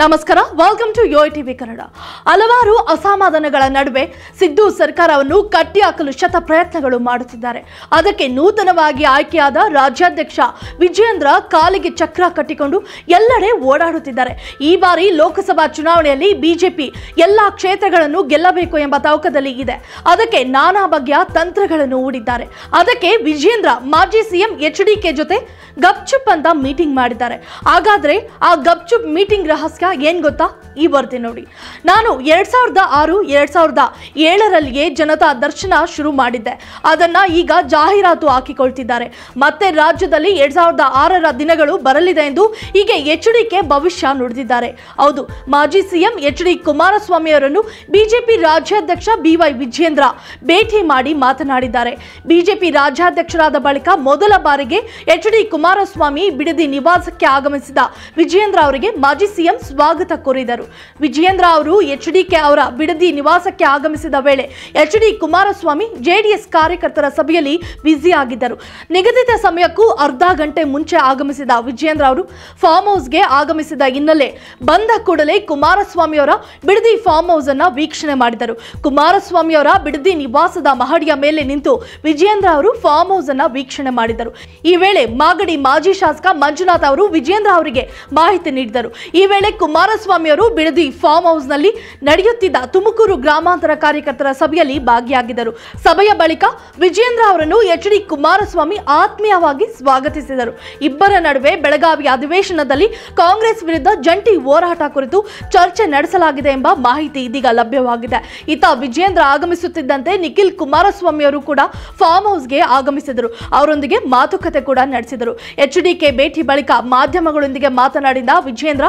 ನಮಸ್ಕಾರ welcome to yo TV Kannada ಹಲವಾರು ಅಸಮಾಧಾನಗಳ ನಡುವೆ ಸಿದ್ದು ಸರ್ಕಾರವನ್ನು ಕಟ್ಟಿಹಾಕಲು ಶತ ಪ್ರಯತ್ನಗಳು ಮಾಡುತ್ತಿದ್ದಾರೆ ಅದಕ್ಕೆ ನೂತನವಾಗಿ ಆಯ್ಕೆಯಾದ ರಾಜ್ಯಾಧ್ಯಕ್ಷ ವಿಜಯೇಂದ್ರ ಕಾಲಿಗೆ ಚಕ್ರ ಕಟ್ಟಿಕೊಂಡು ಎಲ್ಲೆಡೆ ಓಡಾಡುತ್ತಿದ್ದಾರೆ ಈ ಬಾರಿ ಲೋಕಸಭಾ ಚುನಾವಣೆಯಲ್ಲಿ ಬಿಜೆಪಿ ಎಲ್ಲಾ ಕ್ಷೇತ್ರಗಳನ್ನು ಗೆಲ್ಲಬೇಕು ಎಂಬ ತವಕದಲ್ಲಿ ಇದೆ ಅದಕ್ಕೆ ನಾನಾ ಬಗೆಯ ತಂತ್ರಗಳನ್ನು ಹೂಡಿದ್ದಾರೆ ಅದಕ್ಕೆ ವಿಜೇಂದ್ರ ಮಾಜಿ ಸಿಎಂ ಎಚ್ ಡಿ ಕೆ ಜೊತೆ ಗಪ್ಚುಪ್ ಅಂತ ಮೀಟಿಂಗ್ ಮಾಡಿದ್ದಾರೆ ಹಾಗಾದ್ರೆ ಆ ಗಪ್ಚುಪ್ ಮೀಟಿಂಗ್ ರಹಸ್ಯ ಏನ್ ಗೊತ್ತಾ ಈ ಬರ್ತೀನಿ ನೋಡಿ ನಾನು ಎರಡ್ ಸಾವಿರದ ಆರು ಎರಡ್ ಸಾವಿರದ ಏಳರಲ್ಲಿಯೇ ಜನತಾ ದರ್ಶನ ಶುರು ಮಾಡಿದ್ದೆ ಅದನ್ನು ಈಗ ಜಾಹೀರಾತು ಹಾಕಿಕೊಳ್ತಿದ್ದಾರೆ ಮತ್ತೆ ರಾಜ್ಯದಲ್ಲಿ ಎರಡ್ ಸಾವಿರದ ಆರರ ದಿನಗಳು ಬರಲಿದೆ ಎಂದು ಹೀಗೆ ಎಚ್ ಕೆ ಭವಿಷ್ಯ ನುಡಿದಿದ್ದಾರೆ ಹೌದು ಮಾಜಿ ಸಿಎಂ ಎಚ್ ಡಿ ಕುಮಾರಸ್ವಾಮಿ ಅವರನ್ನು ಬಿಜೆಪಿ ರಾಜ್ಯಾಧ್ಯಕ್ಷ ಬಿವೈ ವೈ ವಿಜೇಂದ್ರ ಭೇಟಿ ಮಾಡಿ ಮಾತನಾಡಿದ್ದಾರೆ ಬಿಜೆಪಿ ರಾಜ್ಯಾಧ್ಯಕ್ಷರಾದ ಬಳಿಕ ಮೊದಲ ಬಾರಿಗೆ ಎಚ್ ಡಿ ಕುಮಾರಸ್ವಾಮಿ ಬಿಡದಿ ನಿವಾಸಕ್ಕೆ ಆಗಮಿಸಿದ ವಿಜೇಂದ್ರ ಅವರಿಗೆ ಮಾಜಿ ಸಿಎಂ ಸ್ವಾಗತ ಕೋರಿದರು ವಿಜಯೇಂದ್ರ ಅವರು ಡಿಕೆ ಅವರ ಬಿಡದಿ ನಿವಾಸಕ್ಕೆ ಆಗಮಿಸಿದ ವೇಳೆ ಎಚ್ ಡಿ ಕುಮಾರಸ್ವಾಮಿ ಜೆಡಿಎಸ್ ಕಾರ್ಯಕರ್ತರ ಸಭೆಯಲ್ಲಿ ಆಗಿದ್ದರು ನಿಗದಿತ ಸಮಯಕ್ಕೂ ಅರ್ಧ ಗಂಟೆ ಮುಂಚೆ ಆಗಮಿಸಿದ ವಿಜಯೇಂದ್ರ ಅವರು ಫಾರ್ಮ್ ಹೌಸ್ಗೆ ಆಗಮಿಸಿದ ಹಿನ್ನೆಲೆ ಬಂದ ಕೂಡಲೇ ಕುಮಾರಸ್ವಾಮಿ ಅವರ ಬಿಡದಿ ಫಾರ್ಮ್ ಹೌಸ್ ಅನ್ನ ವೀಕ್ಷಣೆ ಮಾಡಿದರು ಕುಮಾರಸ್ವಾಮಿ ಅವರ ಬಿಡದಿ ನಿವಾಸದ ಮಹಡಿಯ ಮೇಲೆ ನಿಂತು ವಿಜಯೇಂದ್ರ ಅವರು ಫಾರ್ಮ್ ಹೌಸ್ ಅನ್ನ ವೀಕ್ಷಣೆ ಮಾಡಿದರು ಈ ವೇಳೆ ಮಾಗಡಿ ಮಾಜಿ ಶಾಸಕ ಮಂಜುನಾಥ್ ಅವರು ವಿಜಯೇಂದ್ರ ಅವರಿಗೆ ಮಾಹಿತಿ ನೀಡಿದರು ಈ ವೇಳೆ ಅವರು ಬಿಡದಿ ಫಾರ್ಮ್ ಹೌಸ್ ನಲ್ಲಿ ನಡೆಯುತ್ತಿದ್ದ ತುಮಕೂರು ಗ್ರಾಮಾಂತರ ಕಾರ್ಯಕರ್ತರ ಸಭೆಯಲ್ಲಿ ಭಾಗಿಯಾಗಿದ್ದರು ಸಭೆಯ ಬಳಿಕ ವಿಜೇಂದ್ರ ಅವರನ್ನು ಎಚ್ ಡಿ ಕುಮಾರಸ್ವಾಮಿ ಆತ್ಮೀಯವಾಗಿ ಸ್ವಾಗತಿಸಿದರು ಇಬ್ಬರ ನಡುವೆ ಬೆಳಗಾವಿ ಅಧಿವೇಶನದಲ್ಲಿ ಕಾಂಗ್ರೆಸ್ ವಿರುದ್ಧ ಜಂಟಿ ಹೋರಾಟ ಕುರಿತು ಚರ್ಚೆ ನಡೆಸಲಾಗಿದೆ ಎಂಬ ಮಾಹಿತಿ ಇದೀಗ ಲಭ್ಯವಾಗಿದೆ ಇತ ವಿಜೇಂದ್ರ ಆಗಮಿಸುತ್ತಿದ್ದಂತೆ ನಿಖಿಲ್ ಕುಮಾರಸ್ವಾಮಿ ಅವರು ಕೂಡ ಫಾರ್ಮ್ ಹೌಸ್ಗೆ ಆಗಮಿಸಿದರು ಅವರೊಂದಿಗೆ ಮಾತುಕತೆ ಕೂಡ ನಡೆಸಿದರು ಎಚ್ ಡಿಕೆ ಭೇಟಿ ಬಳಿಕ ಮಾಧ್ಯಮಗಳೊಂದಿಗೆ ಮಾತನಾಡಿದ ವಿಜೇಂದ್ರ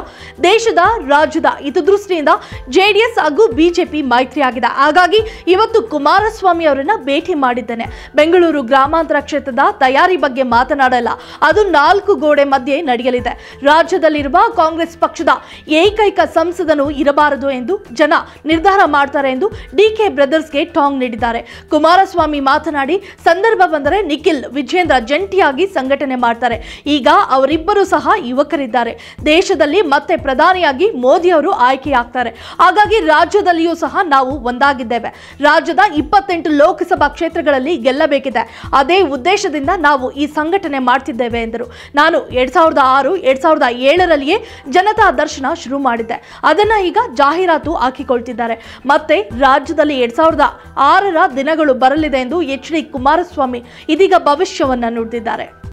ದೇಶ ದೇಶದ ರಾಜ್ಯದ ಹಿತದೃಷ್ಟಿಯಿಂದ ಜೆಡಿಎಸ್ ಹಾಗೂ ಬಿಜೆಪಿ ಆಗಿದೆ ಹಾಗಾಗಿ ಇವತ್ತು ಕುಮಾರಸ್ವಾಮಿ ಅವರನ್ನ ಭೇಟಿ ಮಾಡಿದ್ದೇನೆ ಬೆಂಗಳೂರು ಗ್ರಾಮಾಂತರ ಕ್ಷೇತ್ರದ ತಯಾರಿ ಬಗ್ಗೆ ಮಾತನಾಡಲ್ಲ ಅದು ನಾಲ್ಕು ಗೋಡೆ ಮಧ್ಯೆ ನಡೆಯಲಿದೆ ರಾಜ್ಯದಲ್ಲಿರುವ ಕಾಂಗ್ರೆಸ್ ಪಕ್ಷದ ಏಕೈಕ ಸಂಸದನು ಇರಬಾರದು ಎಂದು ಜನ ನಿರ್ಧಾರ ಮಾಡ್ತಾರೆ ಎಂದು ಡಿಕೆ ಬ್ರದರ್ಸ್ಗೆ ಟಾಂಗ್ ನೀಡಿದ್ದಾರೆ ಕುಮಾರಸ್ವಾಮಿ ಮಾತನಾಡಿ ಸಂದರ್ಭ ಬಂದರೆ ನಿಖಿಲ್ ವಿಜೇಂದ್ರ ಜಂಟಿಯಾಗಿ ಸಂಘಟನೆ ಮಾಡ್ತಾರೆ ಈಗ ಅವರಿಬ್ಬರು ಸಹ ಯುವಕರಿದ್ದಾರೆ ದೇಶದಲ್ಲಿ ಮತ್ತೆ ಪ್ರಧಾನ ಪ್ರಧಾನಿಯಾಗಿ ಮೋದಿ ಅವರು ಆಯ್ಕೆಯಾಗ್ತಾರೆ ಹಾಗಾಗಿ ರಾಜ್ಯದಲ್ಲಿಯೂ ಸಹ ನಾವು ಒಂದಾಗಿದ್ದೇವೆ ರಾಜ್ಯದ ಇಪ್ಪತ್ತೆಂಟು ಲೋಕಸಭಾ ಕ್ಷೇತ್ರಗಳಲ್ಲಿ ಗೆಲ್ಲಬೇಕಿದೆ ಅದೇ ಉದ್ದೇಶದಿಂದ ನಾವು ಈ ಸಂಘಟನೆ ಮಾಡ್ತಿದ್ದೇವೆ ಎಂದರು ನಾನು ಎರಡ್ ಸಾವಿರದ ಆರು ಎರಡ್ ಸಾವಿರದ ಏಳರಲ್ಲಿಯೇ ಜನತಾ ದರ್ಶನ ಶುರು ಮಾಡಿದ್ದೆ ಅದನ್ನ ಈಗ ಜಾಹೀರಾತು ಹಾಕಿಕೊಳ್ತಿದ್ದಾರೆ ಮತ್ತೆ ರಾಜ್ಯದಲ್ಲಿ ಎರಡ್ ಸಾವಿರದ ಆರರ ದಿನಗಳು ಬರಲಿದೆ ಎಂದು ಎಚ್ ಡಿ ಕುಮಾರಸ್ವಾಮಿ ಇದೀಗ ಭವಿಷ್ಯವನ್ನ ನುಡಿದಿದ್ದಾರೆ